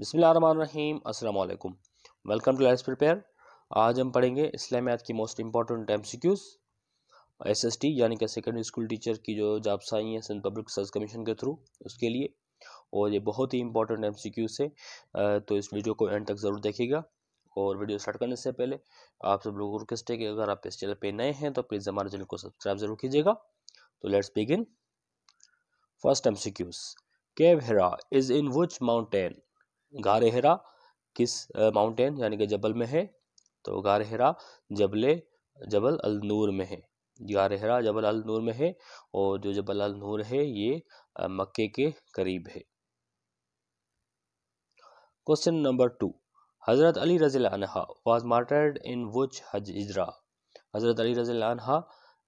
बिसमीम अल्लाम welcome to let's prepare आज हम पढ़ेंगे इस्लामियात की most important M C S S T यानी कि सेकेंडरी स्कूल टीचर की जो जापसाई है सिंध पब्लिक सर्विस कमीशन के थ्रू उसके लिए और ये बहुत ही इंपॉर्टेंट एम सी क्यूज़ है तो इस वीडियो को एंड तक ज़रूर देखिएगा और वीडियो स्टार्ट करने से पहले आप सब लोगों को रिक्वेस्ट है कि अगर आप इस चैनल पर नए हैं तो प्लीज़ हमारे चैनल को सब्सक्राइब ज़रूर कीजिएगा तो let's begin first M C Qs cave Hira is in which mountain गारेहरा किस माउंटेन यानी कि जबल में है तो गारेहरा जबले जबल अल नूर में है गारेहरा जबल अल नूर में है और जो जबल अल नूर है ये मक्के के करीब है क्वेश्चन नंबर टू हज़रत अली रजील वाज मार्टर्ड इन वुच हज हिजरा हज़रत अली रजील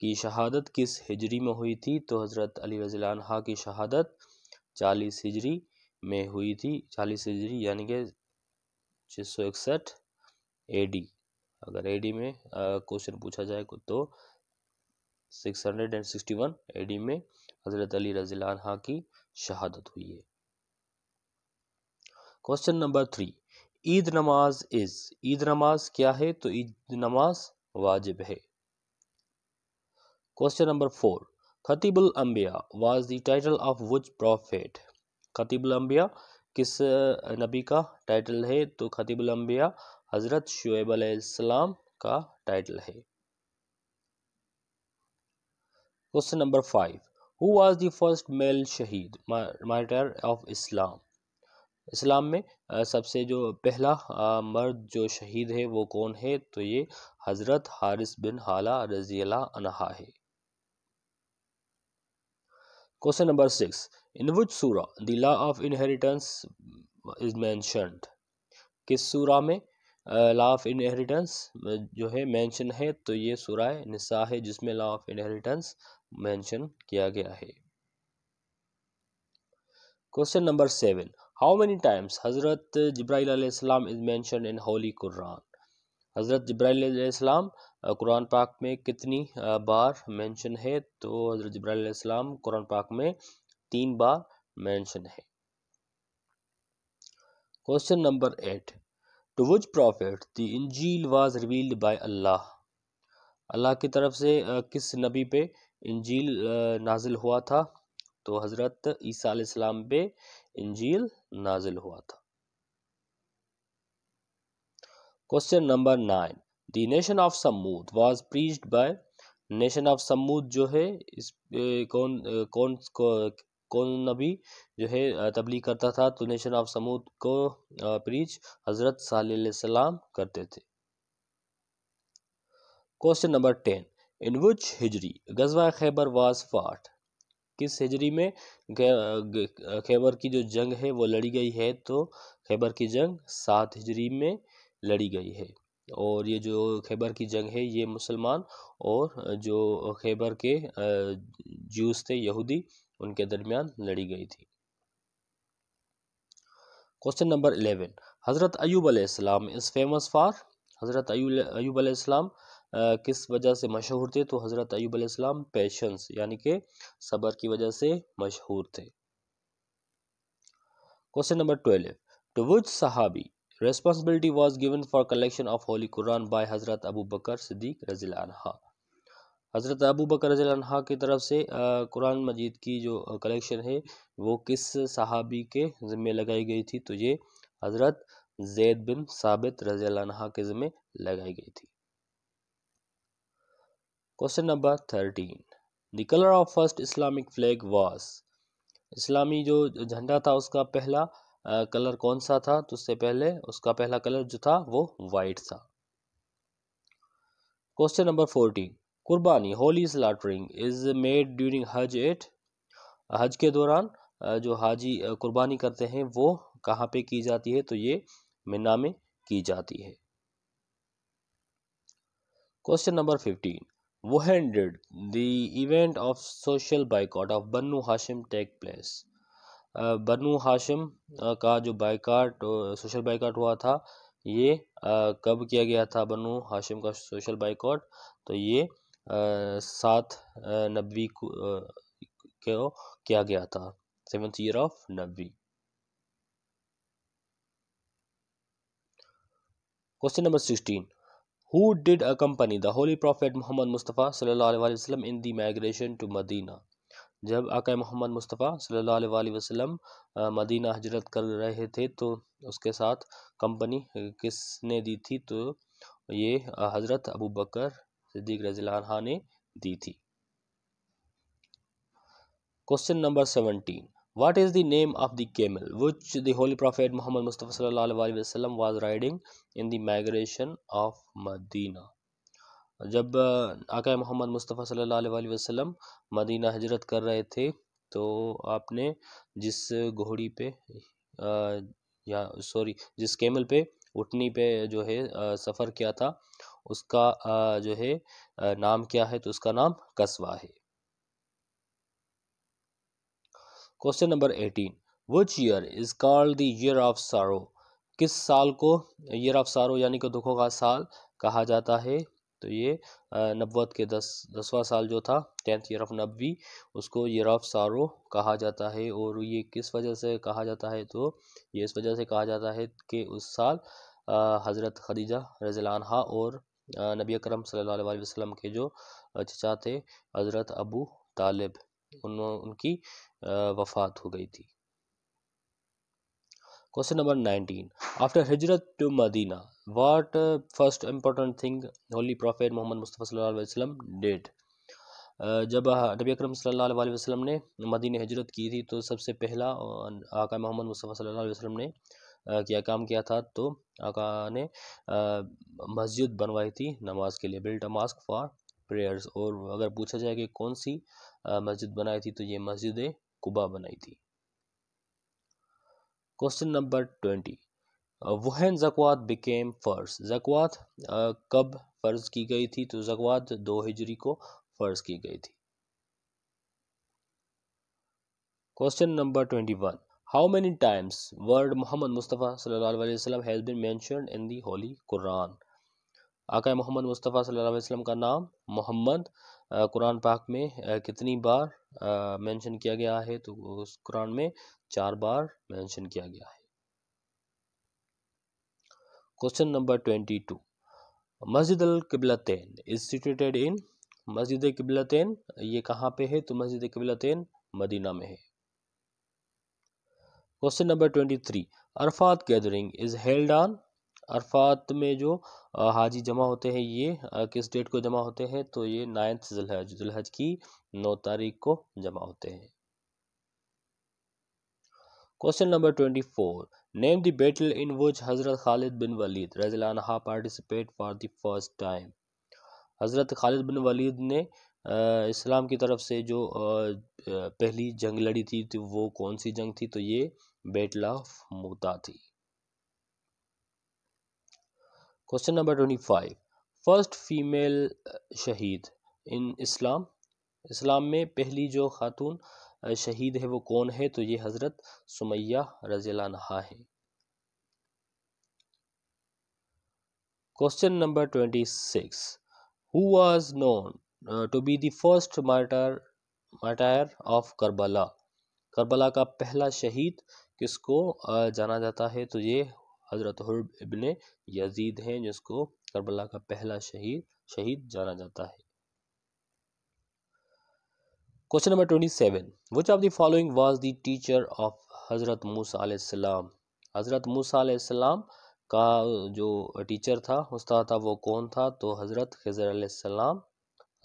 की शहादत किस हिजरी में हुई थी तो हज़रत अली रजील की शहादत चालीस हिजरी में हुई थी चालीस हिजरी यानी कि छः सौ इकसठ ए डी अगर ए डी में क्वेश्चन पूछा जाए तो six hundred and sixty one A D में हज़रत अली रजीला की शहादत हुई है क्वेश्चन नंबर थ्री ईद नमाज इज ईद नमाज क्या है तो ईद नमाज वाजिब है क्वेश्चन नंबर फोर खतीबुल अम्बिया was the title of which prophet ख़तीबुल अम्बिया किस नबी का टाइटल है तो ख़तीबुल अम्बिया हज़रत शुएब अलैहिस्सलाम का टाइटल है question number five who was the first male शहीद मार्टर ऑफ इस्लाम इस्लाम में सबसे जो पहला मर्द जो शहीद है वो कौन है तो ये हज़रत हारिस बिन हाला रजी अनहा है question number six in which सूरा the law of inheritance is mentioned किस सूरा में लॉ ऑफ इनहेरिटेंस जो है मैंशन है तो ये सूरा निसा है जिसमें लॉ ऑफ इनहेरिटेंस मैंशन किया गया है question number seven how many times हज़रत जब्राईसम is mention in holy Quran हज़रत जब्राईसम कुरान पाक में कितनी बार मेंशन है तो हज़रत जब्राईसम कुरान पाक में तीन बार मेंशन है question number eight to which prophet the इंजील वाज रिवील्ड बाय अल्लाह अल्लाह की तरफ से किस नबी पे इंजील नाजिल हुआ था तो हज़रत ईसा पे इंजील नाजिल हुआ था question number nine the nation of Thamud was preached by nation of Thamud जो है इस कौन कौन कौन नबी जो है तबलीग करता था तो नेशन ऑफ समूद को प्रीच हज़रत सलाम करते थे question number ten in which Hijri गजवा खैबर वाज फाट किस हिजरी में खैबर की जो जंग है वो लड़ी गई है तो खैबर की जंग सात हिजरी में लड़ी गई है और ये जो खैबर की जंग है ये मुसलमान और जो खैबर के जूस थे यहूदी उनके दरमियान लड़ी गई थी क्वेश्चन नंबर इलेवन हज़रत अयूब अलैहिस्सलाम इज़ फेमस फॉर हज़रत अयूब अलैहिस्सलाम किस वजह से मशहूर थे तो हज़रत अयूब अलैहिस्सलाम पेशेंस यानी कि सबर की वजह से मशहूर थे question number twelve to which सहाबी Responsibility was given for collection of Holy Quran by Hazrat Abu Bakr Siddiq रजील हज़रत अबू बकर रजील्हा की तरफ से कुरान मजीद की जो कलेक्शन है वो किस सहाबी के ज़िम्मे लगाई गई थी तो ये हज़रत जैद बिन साबित रजील्हा के ज़िम्मे लगाई गई थी question number thirteen the colour of first Islamic flag was इस्लामी जो झंडा था उसका पहला कलर कौन सा था तो उससे पहले उसका पहला कलर जो था वो वाइट था क्वेश्चन नंबर फोर्टीन कुर्बानी holy slaughtering is made during hajj at हज के दौरान जो हाजी कुर्बानी करते हैं वो कहाँ पे की जाती है तो ये मिना में की जाती है क्वेश्चन नंबर फिफ्टीन वो हैंडेड the event of social boycott of Banu Hashim take place Banu Hashim का जो बाइकाट सोशल बाइकाट हुआ था ये कब किया गया था बनु हाशिम का सोशल बाइकाट तो ये सात नबी को किया गया था सेवन्थ ईयर ऑफ नबी question number sixteen who did accompany the holy prophet Mohammad Mustafa सल्लल्लाहु अलैहि वसल्लम in the migration to Medina जब आक मोहम्मद मुस्तफ़ा सल्ला वसम मदीना हजरत कर रहे थे तो उसके साथ कंपनी किसने दी थी तो ये हज़रत अबू बकर सिद्दीक रजील्ह ने दी थी question number seventeen what is the name of the camel which the holy prophet Muhammad Mustafa सल्ला वसलम was riding in the migration of Medina जब आका मोहम्मद मुस्तफ़ा सल्लल्लाहु अलैहि वसल्लम मदीना हजरत कर रहे थे तो आपने जिस घोड़ी पे या सॉरी जिस कैमल पे उठनी पे जो है सफ़र किया था उसका जो है नाम क्या है तो उसका नाम कस्बा है question number eighteen which year is called the year of sorrow किस साल को ईयर ऑफ सारो यानी कि दुखों का साल कहा जाता है तो ये नबवत के दस दसवा साल जो था टेंथ ईयर ऑफ नबी उसको ईयर ऑफ सारो कहा जाता है और ये किस वजह से कहा जाता है तो ये इस वजह से कहा जाता है कि उस साल हज़रत खदीजा रजलानहा और नबी करम सल्लल्लाहु अलैहि वसल्लम के जो चचा थे हज़रत अबू तालिब उन उनकी वफ़ात हो गई थी क्वेश्चन नंबर नाइनटीन आफ्टर हिजरत to Medina what first important thing holy prophet Muhammad Mustafa Mustafa वसलम डेट uh, जब uh, नबी अकरम सल्लल्लाहु अलैहि वसल्लम ने मदीने हजरत की थी तो सबसे पहला आका मोहम्मद मुस्तफ़ा सल्लल्लाहु अलैहि वसल्लम ने uh, क्या काम किया था तो आका ने मस्जिद बनवाई थी नमाज के लिए built a mosque for prayers और अगर पूछा जाए कि कौन सी मस्जिद बनाई थी तो ये मस्जिद कुबा बनाई थी क्वेश्चन नंबर ट्वेंटी वहन जक़वात बिकेम फ़र्ज जक़वात कब फ़र्ज़ की गई थी तो जक़वात दो हिजरी को फ़र्ज़ की गई थी question number twenty one how many times word Muhammad Mustafa सल्लल्लाहु अलैहि वसल्लम has been mentioned in the holy Quran आका मोहम्मद मुस्तफ़ा सल्लल्लाहु अलैहि वसल्लम का नाम मोहम्मद कुरान पाक में कितनी बार मेंशन किया गया है तो उस कुरान में चार बार मेंशन किया गया है क्वेश्चन नंबर ट्वेंटी टू मस्जिद अल किबलतैन इज सिचुएटेड इन मस्जिद किबलतैन ये कहाँ पे है तो मस्जिद किबलतैन मदीना में है question number twenty three Arafat gathering is held on Arafat में जो हाजी जमा होते हैं ये किस डेट को जमा होते हैं तो ये नाइन्थ जुलहज जुलहज की नौ तारीख को जमा होते हैं question number twenty four name the battle in which हज़रत खालिद बिन वलीद रजलानहा participate for the first time हज़रत खालिद बिन वलीद ने आ, इस्लाम की तरफ से जो आ, पहली जंग लड़ी थी तो वो कौन सी जंग थी तो ये बेटल ऑफ मोता थी question number twenty five first female शहीद इन इस्लाम इस्लाम में पहली जो खातून uh, शहीद है वो कौन है तो ये हज़रत सुमैया रजीला नहा है question number twenty six who was known to be the first martyr martyr of Karbala Karbala का पहला शहीद किसको uh, जाना जाता है तो ये हज़रत इबन यजीद हैं जिसको करबला का पहला शहीद शहीद जाना जाता है question number twenty seven which of the following was the teacher of हज़रत मूसा हज़रत मूसा का जो टीचर था उस्ताद था वो कौन था तो हज़रत खजर सलाम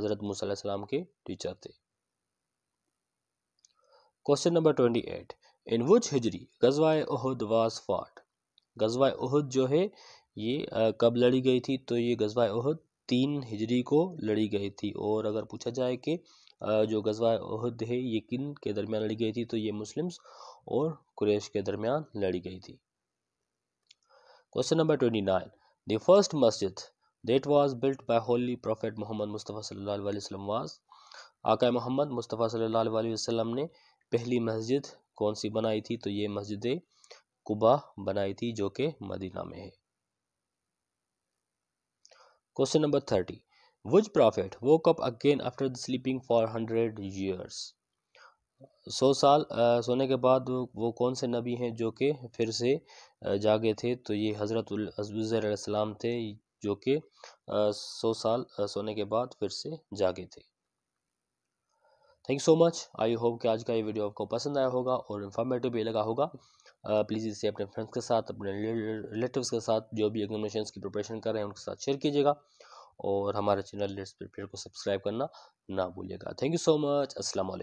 हज़रत मूसा के टीचर थे question number twenty eight in which Hijri गजवा उहद वाज फाट गजवा उहद जो है ये कब लड़ी गई थी तो ये गजवा उहद तीन हिजरी को लड़ी गई थी और अगर पूछा जाए कि जो गजवा उहद है ये किन के दरमियान लड़ी गई थी तो ये मुस्लिम्स और कुरैश के दरमियान लड़ी गई थी question number twenty nine the first मस्जिद that was built by holy prophet Muhammad Mustafa सल्लल्लाहु अलैहि वसल्लम वाज आका मोहम्मद मुस्तफ़ा सल्लल्लाहु अलैहि वसल्लम ने पहली मस्जिद कौन सी बनाई थी तो ये मस्जिद कुबा बनाई थी जो कि मदीना में है question number thirty prophet prophet woke again after the sleeping for hundred years सौ साल आ, सोने के बाद वो कौन से नबी हैं जो कि फिर से जागे थे तो ये हज़रत हजरतम थे जो कि सौ साल आ, सोने के बाद फिर से जागे थे thank you so much I hope कि आज का ये वीडियो आपको पसंद आया होगा और इन्फॉर्मेटिव भी लगा होगा प्लीज़ इसे अपने फ्रेंड्स के साथ अपने रिलेटिव के साथ जो भी एग्जामिनेशन की प्रिपरेशन कर रहे हैं उनके साथ शेयर कीजिएगा और हमारे चैनल लेट्स प्रिपेयर को सब्सक्राइब करना ना भूलिएगा thank you so much Aslam